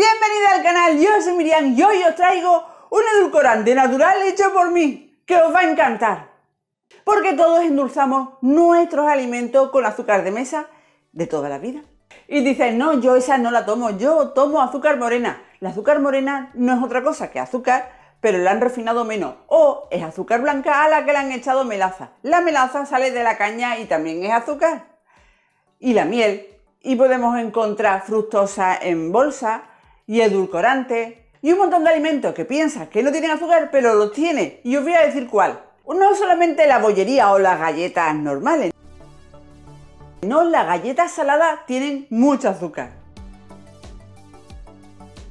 Bienvenida al canal, yo soy Miriam y hoy os traigo un edulcorante natural hecho por mí, que os va a encantar. Porque todos endulzamos nuestros alimentos con azúcar de mesa de toda la vida. Y dices, no, yo esa no la tomo, yo tomo azúcar morena. La azúcar morena no es otra cosa que azúcar, pero la han refinado menos. O es azúcar blanca a la que le han echado melaza. La melaza sale de la caña y también es azúcar. Y la miel. Y podemos encontrar fructosa en bolsa, y edulcorante y un montón de alimentos que piensas que no tienen azúcar pero lo tiene y os voy a decir cuál. No solamente la bollería o las galletas normales. No, las galletas saladas tienen mucho azúcar.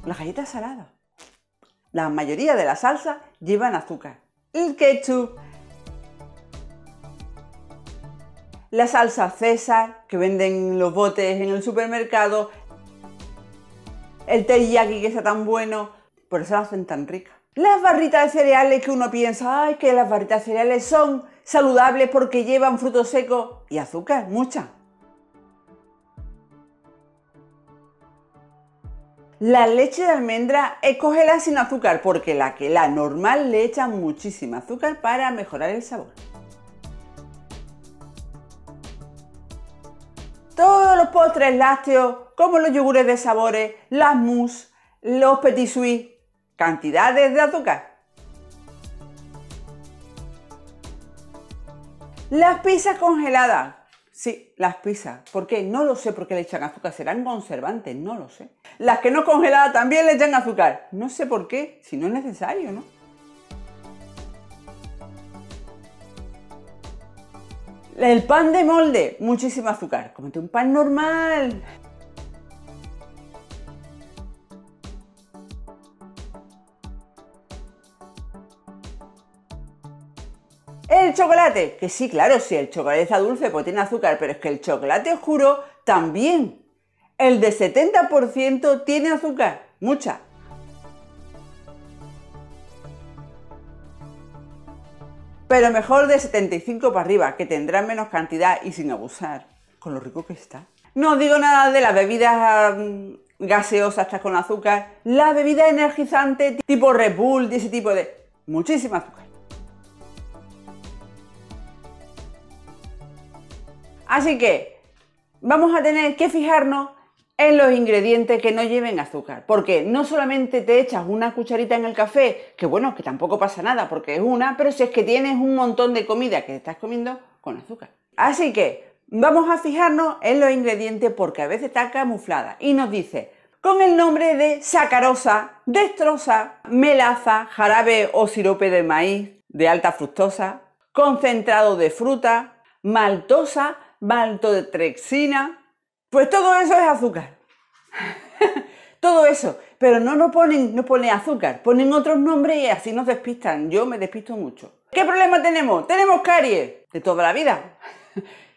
Las galletas saladas. La mayoría de las salsas llevan azúcar. El ketchup, la salsa César que venden los botes en el supermercado, el teriyaki que está tan bueno, por eso la hacen tan rica. Las barritas de cereales que uno piensa, ay, que las barritas de cereales son saludables porque llevan frutos secos y azúcar, mucha. La leche de almendra, escógela sin azúcar porque la que la normal le echan muchísimo azúcar para mejorar el sabor. postres lácteos como los yogures de sabores, las mousse, los petit suits, cantidades de azúcar. Las pizzas congeladas. Sí, las pizzas. ¿Por qué? No lo sé por qué le echan azúcar. ¿Serán conservantes? No lo sé. Las que no congeladas también le echan azúcar. No sé por qué, si no es necesario, ¿no? El pan de molde, muchísimo azúcar. Comete un pan normal. El chocolate, que sí, claro, si el chocolate está dulce, pues tiene azúcar, pero es que el chocolate juro, también. El de 70% tiene azúcar, mucha. pero mejor de 75 para arriba, que tendrán menos cantidad y sin abusar, con lo rico que está. No os digo nada de las bebidas mm, gaseosas hasta con azúcar, Las bebidas energizantes, tipo Red Bull, ese tipo de... Muchísima azúcar. Así que vamos a tener que fijarnos en los ingredientes que no lleven azúcar. Porque no solamente te echas una cucharita en el café, que bueno, que tampoco pasa nada porque es una, pero si es que tienes un montón de comida que estás comiendo con azúcar. Así que vamos a fijarnos en los ingredientes porque a veces está camuflada y nos dice con el nombre de sacarosa, destroza, melaza, jarabe o sirope de maíz de alta fructosa, concentrado de fruta, maltosa, maltotrexina, pues todo eso es azúcar. todo eso. Pero no nos ponen, no azúcar, ponen otros nombres y así nos despistan. Yo me despisto mucho. ¿Qué problema tenemos? Tenemos caries de toda la vida.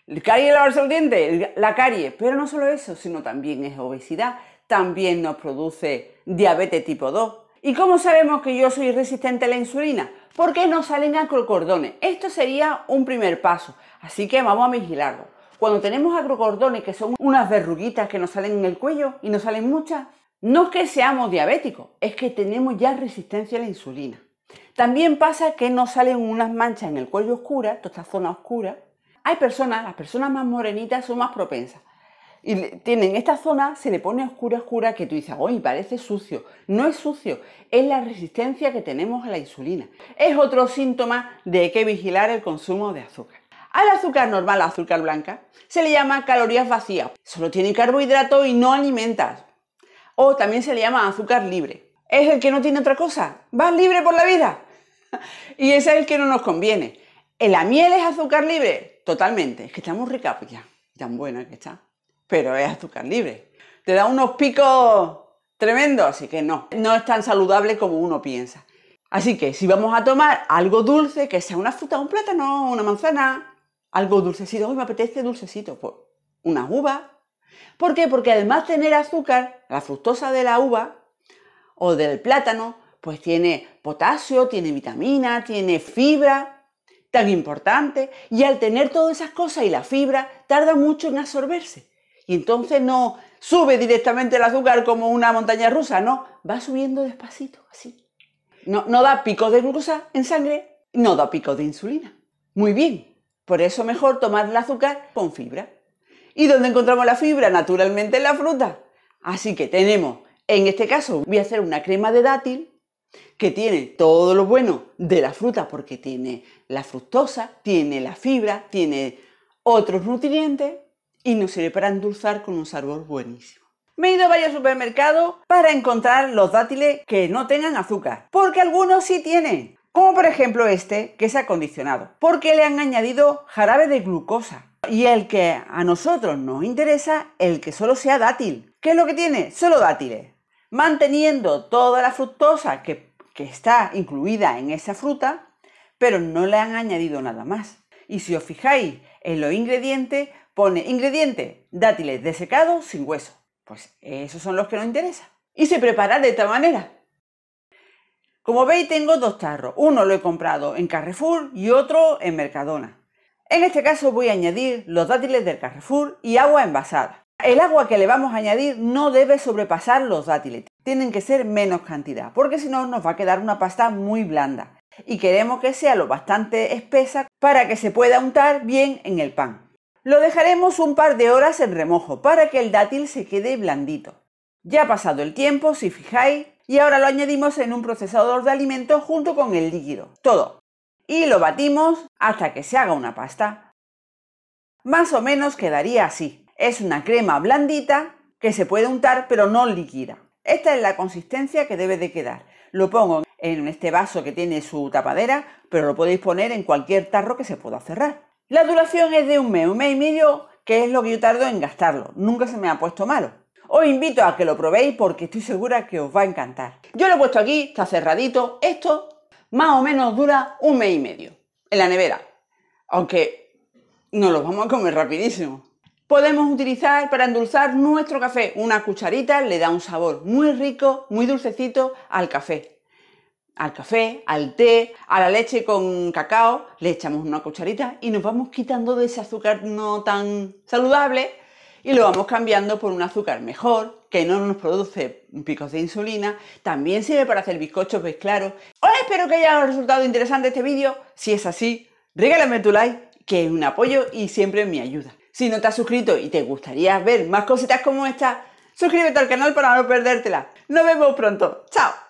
El caries lavarse los dientes, la caries. Pero no solo eso, sino también es obesidad. También nos produce diabetes tipo 2. ¿Y cómo sabemos que yo soy resistente a la insulina? Porque no salen a cordones. Esto sería un primer paso. Así que vamos a vigilarlo. Cuando tenemos agrocordones, que son unas verruguitas que nos salen en el cuello y nos salen muchas, no es que seamos diabéticos, es que tenemos ya resistencia a la insulina. También pasa que nos salen unas manchas en el cuello oscura, toda esta zona oscura. Hay personas, las personas más morenitas son más propensas. Y tienen esta zona, se le pone oscura, oscura, que tú dices, oye, parece sucio. No es sucio, es la resistencia que tenemos a la insulina. Es otro síntoma de que vigilar el consumo de azúcar. Al azúcar normal, azúcar blanca, se le llama calorías vacías. Solo tiene carbohidrato y no alimentas. O también se le llama azúcar libre. Es el que no tiene otra cosa. Vas libre por la vida. y ese es el que no nos conviene. Eh, ¿La miel es azúcar libre? Totalmente. Es que está muy rica, pues ya, tan buena que está. Pero es azúcar libre. Te da unos picos tremendos, así que no. No es tan saludable como uno piensa. Así que si vamos a tomar algo dulce, que sea una fruta, un plátano, una manzana, algo dulcecito, hoy me apetece dulcecito, pues una uva. ¿Por qué? Porque además tener azúcar, la fructosa de la uva o del plátano, pues tiene potasio, tiene vitamina, tiene fibra, tan importante, y al tener todas esas cosas y la fibra, tarda mucho en absorberse. Y entonces no sube directamente el azúcar como una montaña rusa, no, va subiendo despacito, así. No, da pico de glucosa en sangre, no da pico de insulina. Muy bien, por eso mejor tomar el azúcar con fibra. ¿Y dónde encontramos la fibra? Naturalmente en la fruta. Así que tenemos, en este caso voy a hacer una crema de dátil que tiene todo lo bueno de la fruta porque tiene la fructosa, tiene la fibra, tiene otros nutrientes y nos sirve para endulzar con un sabor buenísimo. Me he ido a varios supermercados para encontrar los dátiles que no tengan azúcar, porque algunos sí tienen. Como por ejemplo este que se ha condicionado, porque le han añadido jarabe de glucosa. Y el que a nosotros nos interesa, el que solo sea dátil. ¿Qué es lo que tiene? Solo dátiles. Manteniendo toda la fructosa que, está incluida en esa fruta, pero no le han añadido nada más. Y si os fijáis en los ingredientes, pone ingrediente dátiles desecados sin hueso. Pues esos son los que nos interesan. Y se prepara de esta manera. Como veis tengo dos tarros, uno lo he comprado en Carrefour y otro en Mercadona. En este caso voy a añadir los dátiles del Carrefour y agua envasada. El agua que le vamos a añadir no debe sobrepasar los dátiles, tienen que ser menos cantidad, porque si no nos va a quedar una pasta muy blanda y queremos que sea lo bastante espesa para que se pueda untar bien en el pan. Lo dejaremos un par de horas en remojo para que el dátil se quede blandito. Ya pasado el tiempo, si fijáis, y ahora lo añadimos en un procesador de alimentos junto con el líquido, todo. Y lo batimos hasta que se haga una pasta. Más o menos quedaría así. Es una crema blandita que se puede untar pero no líquida. Esta es la consistencia que debe de quedar. Lo pongo en este vaso que tiene su tapadera, pero lo podéis poner en cualquier tarro que se pueda cerrar. La duración es de un mes, un mes y medio, que es lo que yo tardo en gastarlo. Nunca se me ha puesto malo. Os invito a que lo probéis porque estoy segura que os va a encantar. Yo lo he puesto aquí, está cerradito. Esto más o menos dura un mes y medio en la nevera. Aunque nos lo vamos a comer rapidísimo. Podemos utilizar para endulzar nuestro café. Una cucharita le da un sabor muy rico, muy dulcecito al café. Al café, al té, a la leche con cacao, le echamos una cucharita y nos vamos quitando de ese azúcar no tan saludable y lo vamos cambiando por un azúcar mejor, que no nos produce picos de insulina. También sirve para hacer bizcochos, pues claro. Hola, espero que haya resultado interesante este vídeo. Si es así, regálame tu like, que es un apoyo y siempre me ayuda. Si no te has suscrito y te gustaría ver más cositas como esta, suscríbete al canal para no perdértela. Nos vemos pronto. ¡Chao!